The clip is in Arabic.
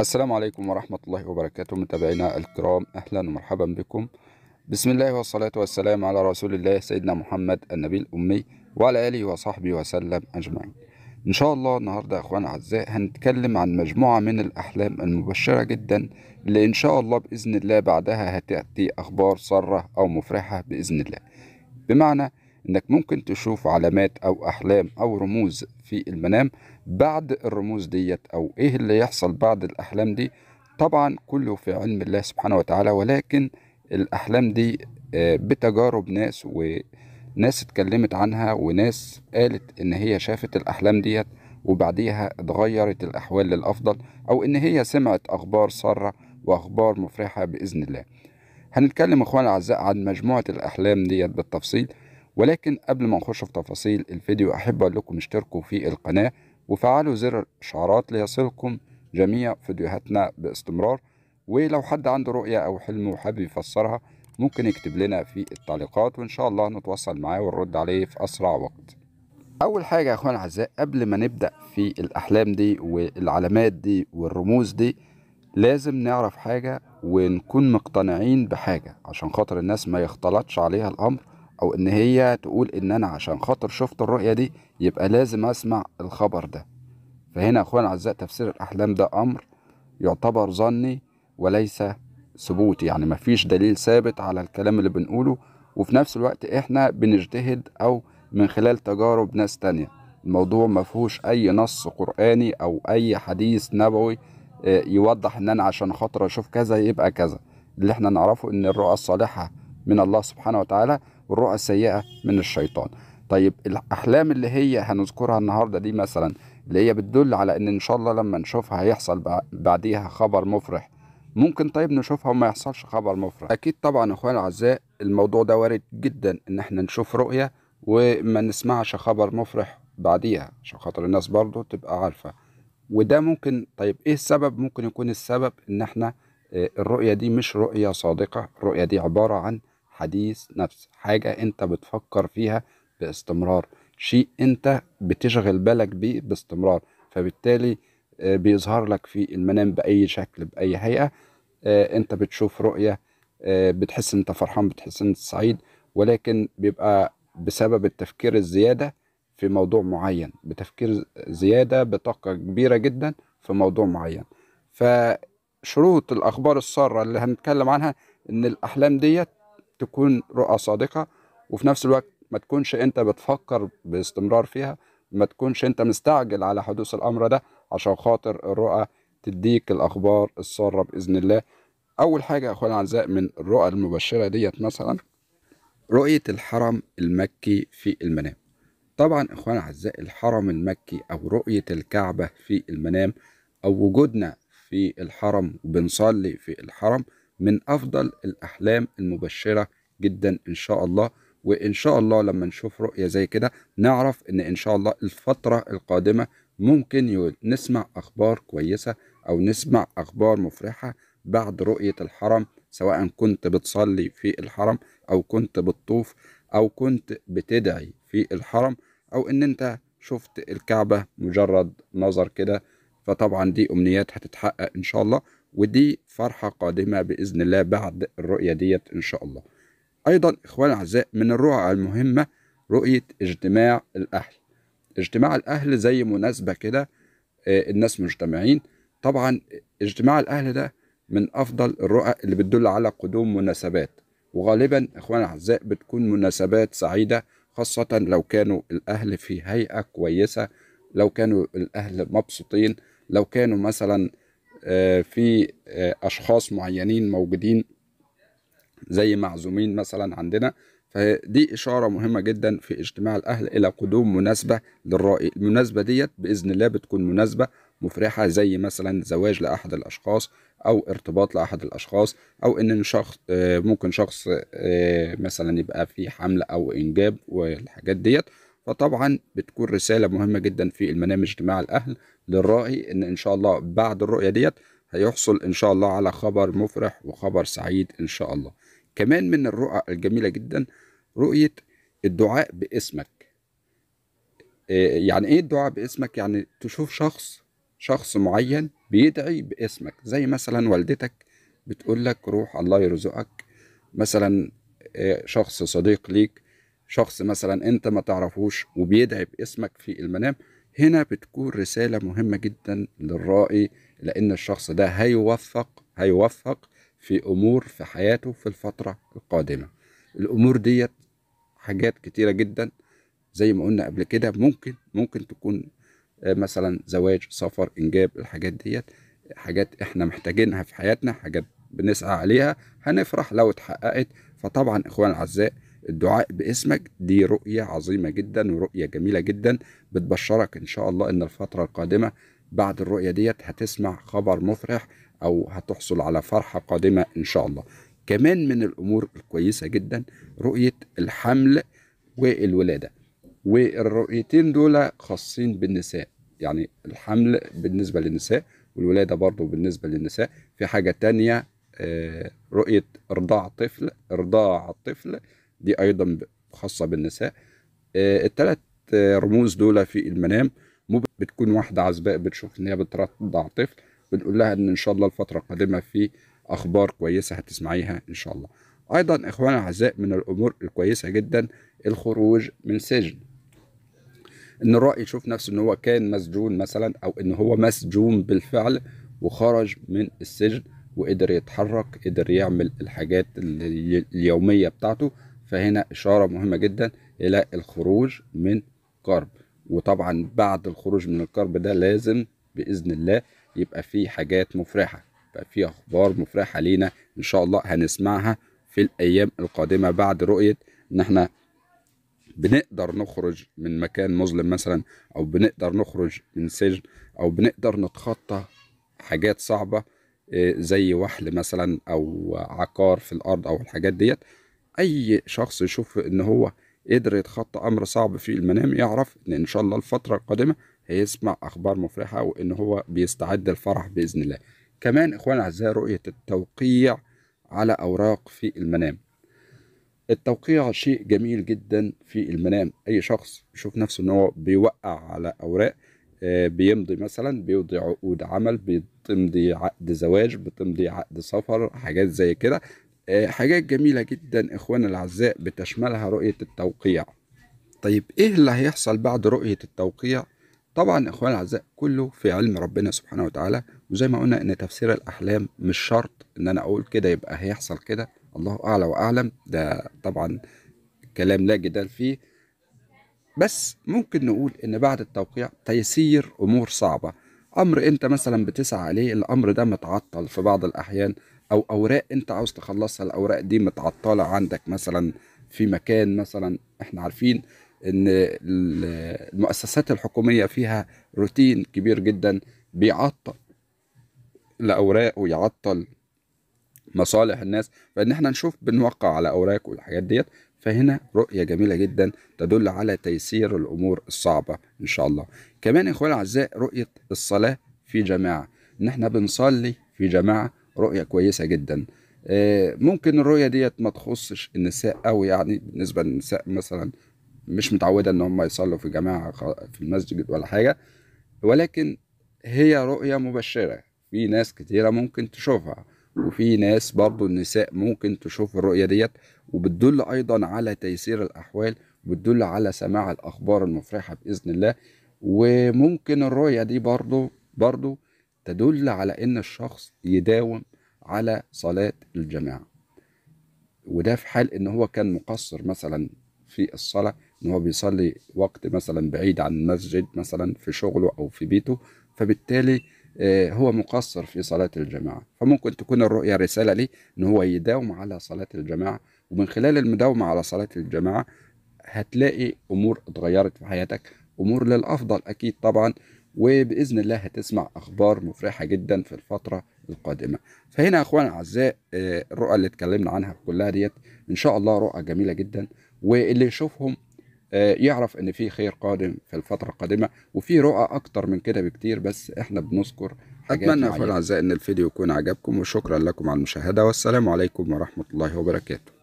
السلام عليكم ورحمة الله وبركاته متابعينا الكرام أهلا ومرحبا بكم بسم الله والصلاة والسلام على رسول الله سيدنا محمد النبي الأمي وعلى آله وصحبه وسلم أجمعين إن شاء الله النهاردة يا أخوان أعزاء هنتكلم عن مجموعة من الأحلام المبشرة جدا اللي إن شاء الله بإذن الله بعدها هتأتي أخبار سارة أو مفرحة بإذن الله بمعنى انك ممكن تشوف علامات او احلام او رموز في المنام بعد الرموز ديت او ايه اللي يحصل بعد الاحلام دي طبعا كله في علم الله سبحانه وتعالى ولكن الاحلام دي آه، بتجارب ناس وناس اتكلمت عنها وناس قالت ان هي شافت الاحلام ديت وبعديها اتغيرت الاحوال للافضل او ان هي سمعت اخبار ساره واخبار مفرحه باذن الله هنتكلم اخوان الاعزاء عن مجموعه الاحلام ديت بالتفصيل ولكن قبل ما نخش في تفاصيل الفيديو أحب أقول لكم اشتركوا في القناة وفعلوا زر الإشعارات ليصلكم جميع فيديوهاتنا باستمرار ولو حد عنده رؤية أو حلم وحابب يفسرها ممكن يكتب لنا في التعليقات وإن شاء الله نتواصل معاه ونرد عليه في أسرع وقت أول حاجة يا أخوانا الأعزاء قبل ما نبدأ في الأحلام دي والعلامات دي والرموز دي لازم نعرف حاجة ونكون مقتنعين بحاجة عشان خاطر الناس ما يختلطش عليها الأمر او ان هي تقول ان انا عشان خاطر شفت الرؤيه دي يبقى لازم اسمع الخبر ده فهنا اخوان الاعزاء تفسير الاحلام ده امر يعتبر ظني وليس ثبوت يعني مفيش دليل ثابت على الكلام اللي بنقوله وفي نفس الوقت احنا بنجتهد او من خلال تجارب ناس تانية الموضوع مفهوش اي نص قرآني او اي حديث نبوي آه، يوضح ان انا عشان خاطر اشوف كذا يبقى كذا اللي احنا نعرفه ان الرؤى الصالحة من الله سبحانه وتعالى والرؤى السيئة من الشيطان طيب الأحلام اللي هي هنذكرها النهاردة دي مثلا اللي هي بتدل على إن إن شاء الله لما نشوفها هيحصل بعديها خبر مفرح ممكن طيب نشوفها وما يحصلش خبر مفرح أكيد طبعا أخوان الأعزاء الموضوع ده وارد جدا إن إحنا نشوف رؤية وما نسمعش خبر مفرح بعديها عشان خاطر الناس برضه تبقى عارفة وده ممكن طيب إيه السبب ممكن يكون السبب إن إحنا آه، الرؤية دي مش رؤية صادقة الرؤية دي عبارة عن حديث نفس حاجة انت بتفكر فيها باستمرار شيء انت بتشغل بالك بيه باستمرار فبالتالي آه، بيظهر لك في المنام بأي شكل بأي هيئة آه، انت بتشوف رؤية آه، بتحس انت فرحان بتحس انت سعيد ولكن بيبقى بسبب التفكير الزيادة في موضوع معين بتفكير زيادة بطاقة كبيرة جدا في موضوع معين فشروط الأخبار السارة اللي هنتكلم عنها إن الأحلام ديت تكون رؤى صادقه وفي نفس الوقت ما تكونش انت بتفكر باستمرار فيها ما تكونش انت مستعجل على حدوث الامر ده عشان خاطر الرؤى تديك الاخبار الساره باذن الله اول حاجه أخوان الاعزاء من الرؤى المبشره ديت مثلا رؤيه الحرم المكي في المنام طبعا إخوان الاعزاء الحرم المكي او رؤيه الكعبه في المنام او وجودنا في الحرم وبنصلي في الحرم من أفضل الأحلام المبشرة جدا إن شاء الله وإن شاء الله لما نشوف رؤية زي كده نعرف إن إن شاء الله الفترة القادمة ممكن نسمع أخبار كويسة أو نسمع أخبار مفرحة بعد رؤية الحرم سواء كنت بتصلي في الحرم أو كنت بتطوف أو كنت بتدعي في الحرم أو إن أنت شفت الكعبة مجرد نظر كده فطبعا دي أمنيات هتتحقق إن شاء الله ودي فرحة قادمة بإذن الله بعد الرؤية ديت إن شاء الله أيضا إخوان الأعزاء من الرؤى المهمة رؤية اجتماع الأهل اجتماع الأهل زي مناسبة كده آه، الناس مجتمعين طبعا اجتماع الأهل ده من أفضل الرؤى اللي بتدل على قدوم مناسبات وغالبا إخوان الأعزاء بتكون مناسبات سعيدة خاصة لو كانوا الأهل في هيئة كويسة لو كانوا الأهل مبسوطين لو كانوا مثلا آه، في آه، اشخاص معينين موجودين زي معزومين مثلا عندنا فدي إشارة مهمة جدا في اجتماع الأهل إلى قدوم مناسبة للرأي المناسبة ديت بإذن الله بتكون مناسبة مفرحة زي مثلا زواج لأحد الأشخاص أو ارتباط لأحد الأشخاص أو إن شخص آه، ممكن شخص مثلا يبقى في حمل أو إنجاب والحاجات ديت فطبعا بتكون رسالة مهمة جدا في المنام اجتماع الأهل للراعي ان ان شاء الله بعد الرؤيه ديت هيحصل ان شاء الله على خبر مفرح وخبر سعيد ان شاء الله كمان من الرؤى الجميله جدا رؤيه الدعاء باسمك آه، يعني ايه الدعاء باسمك يعني تشوف شخص شخص معين بيدعي باسمك زي مثلا والدتك بتقول لك روح الله يرزقك مثلا آه، شخص صديق ليك شخص مثلا انت ما تعرفوش وبيدعي باسمك في المنام هنا بتكون رسالة مهمة جدا للرائي لأن الشخص ده هيوفق هيوفق في أمور في حياته في الفترة القادمة الأمور ديت حاجات كتيرة جدا زي ما قلنا قبل كده ممكن ممكن تكون آه، مثلا زواج سفر إنجاب الحاجات ديت حاجات احنا محتاجينها في حياتنا حاجات بنسعى عليها هنفرح لو اتحققت فطبعا اخوان الاعزاء الدعاء باسمك دي رؤية عظيمة جدا ورؤية جميلة جدا بتبشرك إن شاء الله إن الفترة القادمة بعد الرؤية ديت هتسمع خبر مفرح أو هتحصل على فرحة قادمة إن شاء الله كمان من الأمور الكويسة جدا رؤية الحمل والولادة والرؤيتين دول خاصين بالنساء يعني الحمل بالنسبة للنساء والولادة برضو بالنسبة للنساء في حاجة تانية آه، رؤية إرضاع طفل إرضاع الطفل دي ايضا خاصه بالنساء آه، الثلاث آه، رموز دول في المنام مو بتكون واحده عزباء بتشوف ان هي بترضع طفل بنقول لها ان ان شاء الله الفتره القادمه في اخبار كويسه هتسمعيها ان شاء الله ايضا اخواني الاعزاء من الامور الكويسه جدا الخروج من سجن ان الرأي يشوف نفسه ان هو كان مسجون مثلا او ان هو مسجون بالفعل وخرج من السجن وقدر يتحرك قدر يعمل الحاجات اليوميه بتاعته فهنا إشارة مهمة جدا إلى الخروج من كرب وطبعا بعد الخروج من الكرب ده لازم بإذن الله يبقى في حاجات مفرحة يبقى في أخبار مفرحة لينا إن شاء الله هنسمعها في الأيام القادمة بعد رؤية إن إحنا بنقدر نخرج من مكان مظلم مثلا أو بنقدر نخرج من سجن أو بنقدر نتخطى حاجات صعبة آه، زي وحل مثلا أو عقار في الأرض أو الحاجات ديت اي شخص يشوف ان هو قدر يتخطى امر صعب في المنام يعرف ان ان شاء الله الفتره القادمه هيسمع اخبار مفرحه وان هو بيستعد الفرح باذن الله كمان اخوان اعزائي رؤيه التوقيع على اوراق في المنام التوقيع شيء جميل جدا في المنام اي شخص يشوف نفسه ان هو بيوقع على اوراق آه، بيمضي مثلا بيوضع عقود عمل بتمضي عقد زواج بتمضي عقد سفر حاجات زي كده آه، حاجات جميلة جدا إخوانا الأعزاء بتشملها رؤية التوقيع طيب إيه اللي هيحصل بعد رؤية التوقيع؟ طبعا إخوانا الأعزاء كله في علم ربنا سبحانه وتعالى وزي ما قلنا إن تفسير الأحلام مش شرط إن أنا أقول كده يبقى هيحصل كده الله أعلى وأعلم ده طبعا كلام لا جدال فيه بس ممكن نقول إن بعد التوقيع تيسير أمور صعبة أمر أنت مثلا بتسعى عليه الأمر ده متعطل في بعض الأحيان او اوراق انت عاوز تخلصها الاوراق دي متعطله عندك مثلا في مكان مثلا احنا عارفين ان المؤسسات الحكوميه فيها روتين كبير جدا بيعطل الاوراق ويعطل مصالح الناس فان احنا نشوف بنوقع على اوراق والحاجات ديت فهنا رؤيه جميله جدا تدل على تيسير الامور الصعبه ان شاء الله كمان اخواني الاعزاء رؤيه الصلاه في جماعه ان احنا بنصلي في جماعه رؤيه كويسه جدا آه، ممكن الرؤيه ديت ما تخصش النساء قوي يعني بالنسبه للنساء مثلا مش متعوده ان هم يصلوا في جماعه في المسجد ولا حاجه ولكن هي رؤيه مبشره في ناس كتيره ممكن تشوفها وفي ناس برضو النساء ممكن تشوف الرؤية ديت وبتدل أيضا على تيسير الأحوال وبتدل على سماع الأخبار المفرحة بإذن الله وممكن الرؤية دي برضو برضو تدل على إن الشخص يداوم على صلاة الجماعة وده في حال إن هو كان مقصر مثلا في الصلاة إن هو بيصلي وقت مثلا بعيد عن المسجد مثلا في شغله أو في بيته فبالتالي آه، هو مقصر في صلاة الجماعة فممكن تكون الرؤية رسالة ليه إن هو يداوم على صلاة الجماعة ومن خلال المداومة على صلاة الجماعة هتلاقي أمور اتغيرت في حياتك أمور للأفضل أكيد طبعا وباذن الله هتسمع اخبار مفرحه جدا في الفتره القادمه فهنا يا اخوانا الاعزاء آه، الرؤى اللي اتكلمنا عنها كلها ديت ان شاء الله رؤى جميله جدا واللي يشوفهم آه، يعرف ان في خير قادم في الفتره القادمه وفي رؤى اكتر من كده بكتير بس احنا بنذكر اتمنى يا اخوانا الاعزاء ان الفيديو يكون عجبكم وشكرا لكم على المشاهده والسلام عليكم ورحمه الله وبركاته